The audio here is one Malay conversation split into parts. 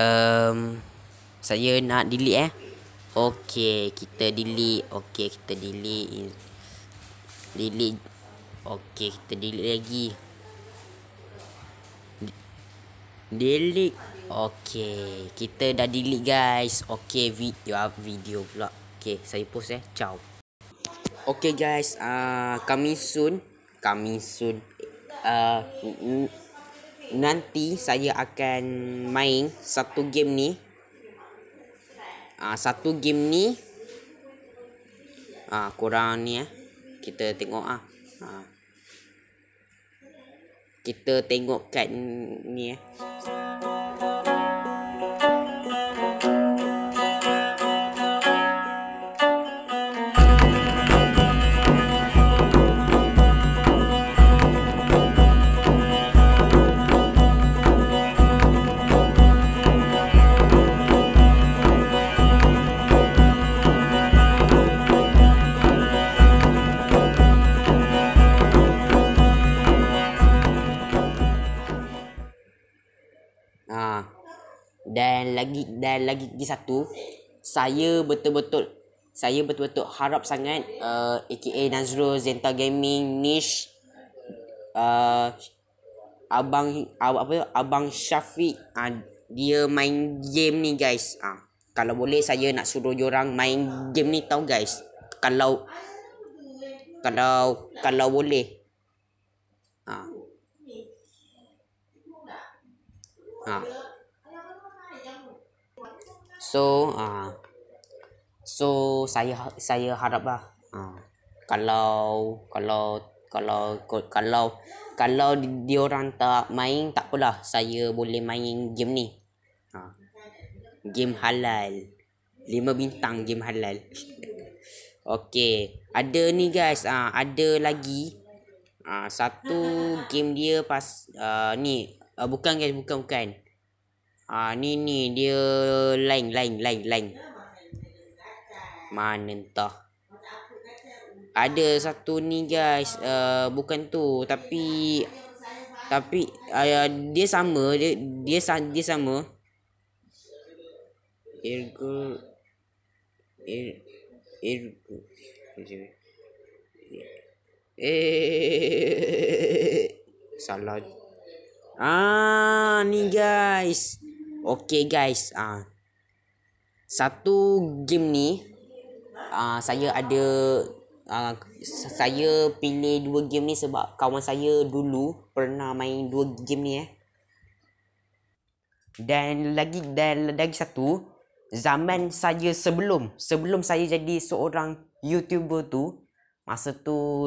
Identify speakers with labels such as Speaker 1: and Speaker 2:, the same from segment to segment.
Speaker 1: um, Saya nak delete eh Okay kita delete Okay kita delete Delete Okay kita delete lagi Delete Okay Kita dah delete guys Okay video, ya, video pula Okay saya post eh Ciao Okay guys uh, ah, Coming soon Coming soon uh, nanti saya akan main satu game ni. Ah uh, satu game ni. Ah uh, korang ni eh. Kita tengok ah. Uh. Kita tengok kat ni eh. lagi dan lagi lagi satu saya betul-betul saya betul-betul harap sangat uh, AKA Nazrul Zenta Gaming Nish uh, abang uh, apa abang Syafiq uh, dia main game ni guys uh, kalau boleh saya nak suruh orang main game ni tau guys kalau kalau kalau boleh ah ah uh. So uh, so saya ha, saya haraplah uh, ah, kalau kalau kalau kalau kalau di, orang tak main tak apalah saya boleh main game ni. Ha. Game halal. lima bintang game halal. Okey, ada ni guys, ha, ada lagi ha, satu game dia pas uh, ni uh, bukan guys, bukan bukan. Ah ni ni dia lain lain lain lain. Mana entah. Ada satu ni guys, uh, bukan tu tapi tapi uh, dia sama dia dia, dia sama. Ergo er ergo Eh salah. Ah ni guys. Okay guys uh, Satu game ni uh, Saya ada uh, Saya pilih dua game ni sebab kawan saya dulu Pernah main dua game ni eh Dan lagi, dan lagi satu Zaman saya sebelum Sebelum saya jadi seorang YouTuber tu Masa tu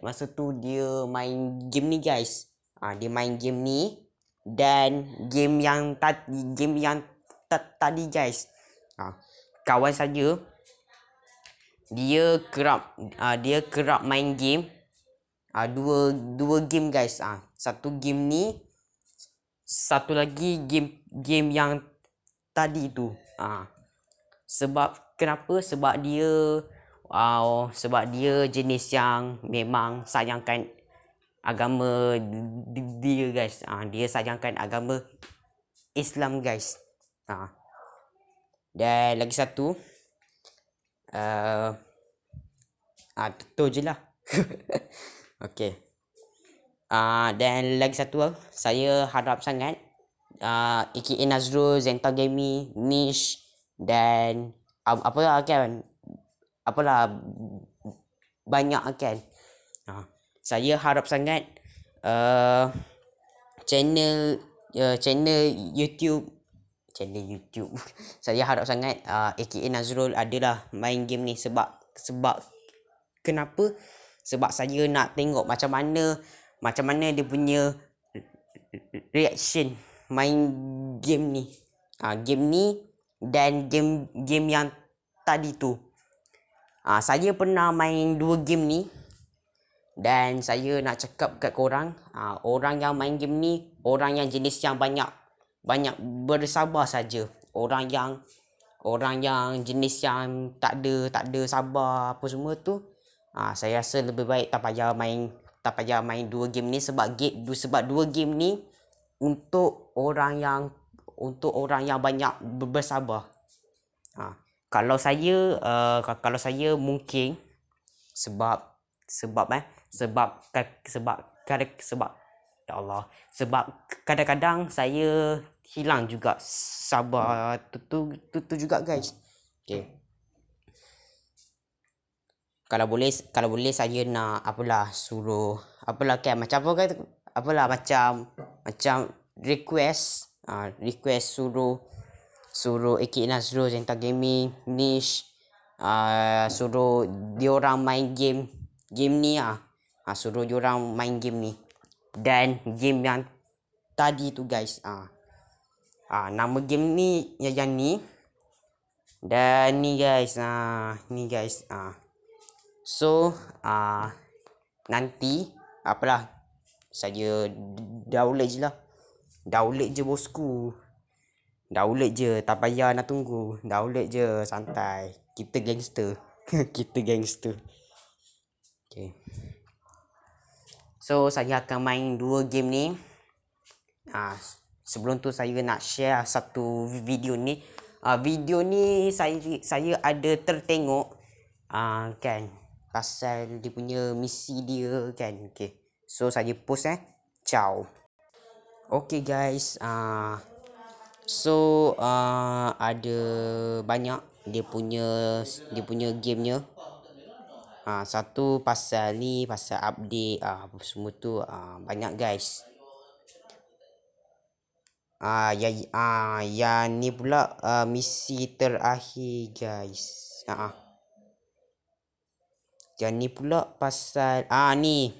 Speaker 1: masa tu dia main game ni guys. Ah dia main game ni dan game yang tadi game yang tadi guys ha, kawan saja dia kerap ha, dia kerap main game ha, dua dua game guys ah ha, satu game ni satu lagi game game yang tadi tu ah ha, sebab kenapa sebab dia wow sebab dia jenis yang memang sayangkan agama dia guys. Ha, dia sajangkan agama Islam guys. Ha. Dan lagi satu. Ah, uh, ah, ha, tu je lah. okay. Ah, dan lagi satu Saya harap sangat. Ah, uh, Iki Nazrul, Zenta Gaming, Nish dan ap- apa lah kan? Apalah banyak kan? Ah saya harap sangat uh, channel uh, channel YouTube channel YouTube saya harap sangat uh, AKA Nazrul adalah main game ni sebab sebab kenapa sebab saya nak tengok macam mana macam mana dia punya reaction main game ni ah uh, game ni dan game game yang tadi tu ah uh, saya pernah main dua game ni dan saya nak cakap kat korang, ha, orang yang main game ni, orang yang jenis yang banyak banyak bersabar saja. Orang yang orang yang jenis yang tak ada tak ada sabar apa semua tu, ha, saya rasa lebih baik tak payah main tak payah main dua game ni sebab game sebab dua game ni untuk orang yang untuk orang yang banyak bersabar. Ha, kalau saya uh, kalau saya mungkin sebab sebab eh sebab sebab kadang sebab ya Allah sebab kadang-kadang saya hilang juga sabar tu tu tu, tu juga guys okey kalau boleh kalau boleh saya nak apalah suruh apalah kan macam apa kata apalah macam macam request ah uh, request suruh suruh Eki Nazrul lah, Zenta Gaming niche ah uh, ha, suruh dia orang main game game ni ah. Ha, suruh orang main game ni. Dan game yang tadi tu guys ah. Ha. Ha, nama game ni ya yang ni. Dan ni guys ah, ha. ni guys ah. Ha. So ah ha. nanti apalah saya download je lah. Download je bosku. Download je. Tak payah nak tunggu. Download je. Santai. Kita gangster. kita gangster. Okay. So saya akan main dua game ni. Ah ha, sebelum tu saya nak share satu video ni. Ah video ni saya saya ada tertengok ah kan pasal dia punya misi dia kan. Okay. So saya post eh. Ciao. Okay guys, ah uh, so ah uh, ada banyak dia punya dia punya gamenya ha, satu pasal ni pasal update ah ha, semua tu ha, banyak guys ah ha, ya ah ha, ya ni pula ha, misi terakhir guys ah ha, ha. ya ni pula pasal ah ha, ni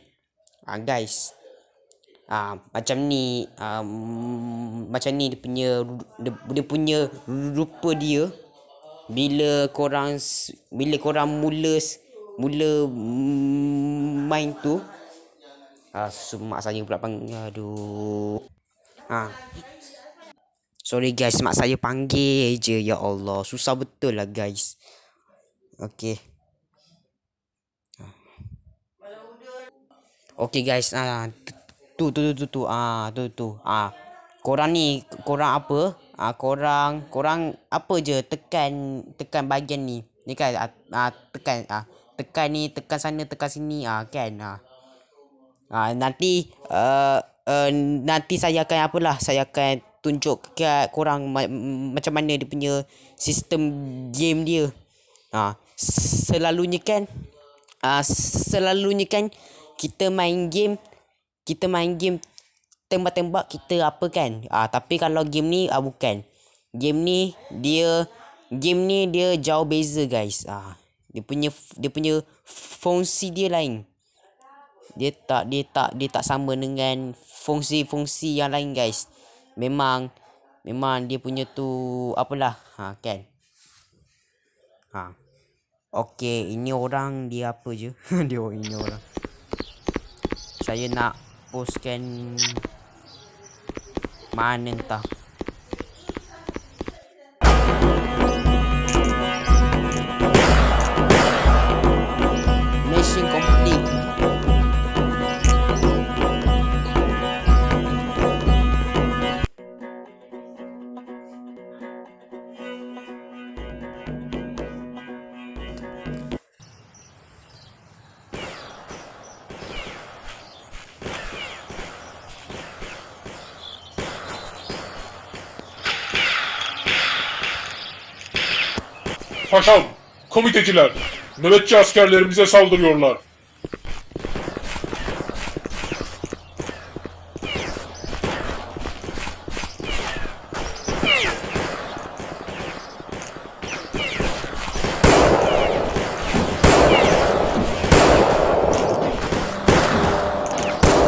Speaker 1: ah ha, guys ah ha, macam ni ha, macam ni dia punya dia, dia punya rupa dia bila korang bila korang mula mula main tu ha, mak saya pula panggil aduh ha. sorry guys mak saya panggil je ya Allah susah betul lah guys okey Okay guys, ah tu tu tu tu, tu ah tu tu ah korang ni korang apa ah korang korang apa je tekan tekan bahagian ni ni kan ah, ah tekan ah tekan ni tekan sana tekan sini ah kan ah ah nanti uh, uh, nanti saya akan apalah saya akan tunjuk kat korang ma- macam mana dia punya sistem game dia ah selalunya kan ah selalunya kan kita main game kita main game tembak-tembak kita apa kan ah tapi kalau game ni ah bukan game ni dia game ni dia jauh beza guys ah dia punya dia punya fungsi dia lain dia tak dia tak dia tak sama dengan fungsi-fungsi yang lain guys memang memang dia punya tu apalah ha kan ha okey ini orang dia apa je dia orang ini orang saya nak postkan mana entah Paşam, komiteciler, nöbetçi askerlerimize saldırıyorlar.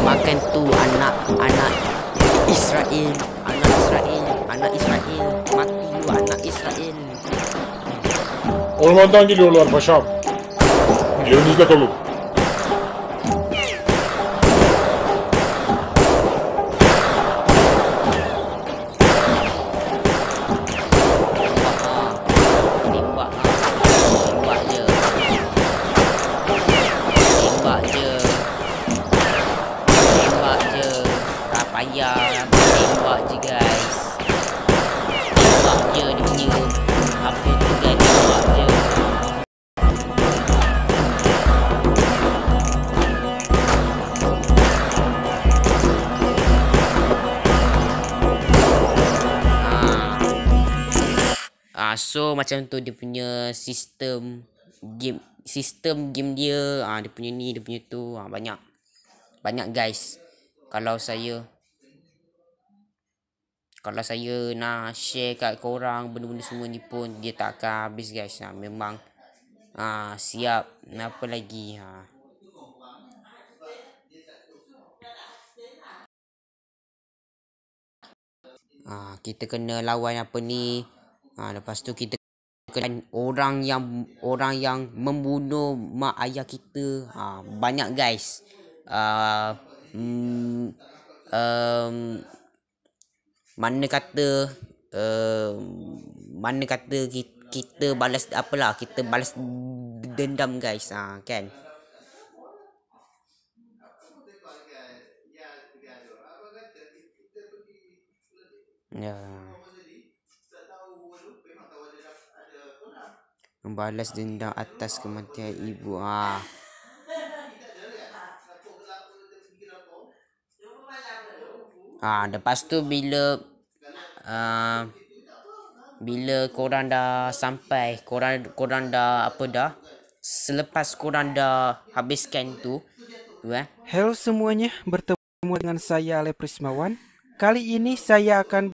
Speaker 1: Makan tu anak İsrail, Israel, anak Israel, anak Israel, mati lu anak Israel. Ormandan geliyorlar paşam. Yerinizde kalın. Tembak je Rapaya Tembak je guys Ah uh, so macam tu dia punya sistem game sistem game dia ah uh, dia punya ni dia punya tu ah uh, banyak. Banyak guys. Kalau saya kalau saya nak share kat korang benda-benda semua ni pun dia tak akan habis guys. Ha, memang ha, siap. Apa lagi? Ha. ha. kita kena lawan apa ni? Ha, lepas tu kita kan orang yang orang yang membunuh mak ayah kita ha, banyak guys. Uh, mm, um, mana kata uh, mana kata kita, kita balas apa lah kita balas dendam guys ha, kan Yeah. membalas dendam atas kematian ibu ah ah lepas tu bila uh, bila korang dah sampai korang korang dah apa dah selepas korang dah habiskan tu tu eh hello semuanya bertemu dengan saya Ale Prismawan kali ini saya akan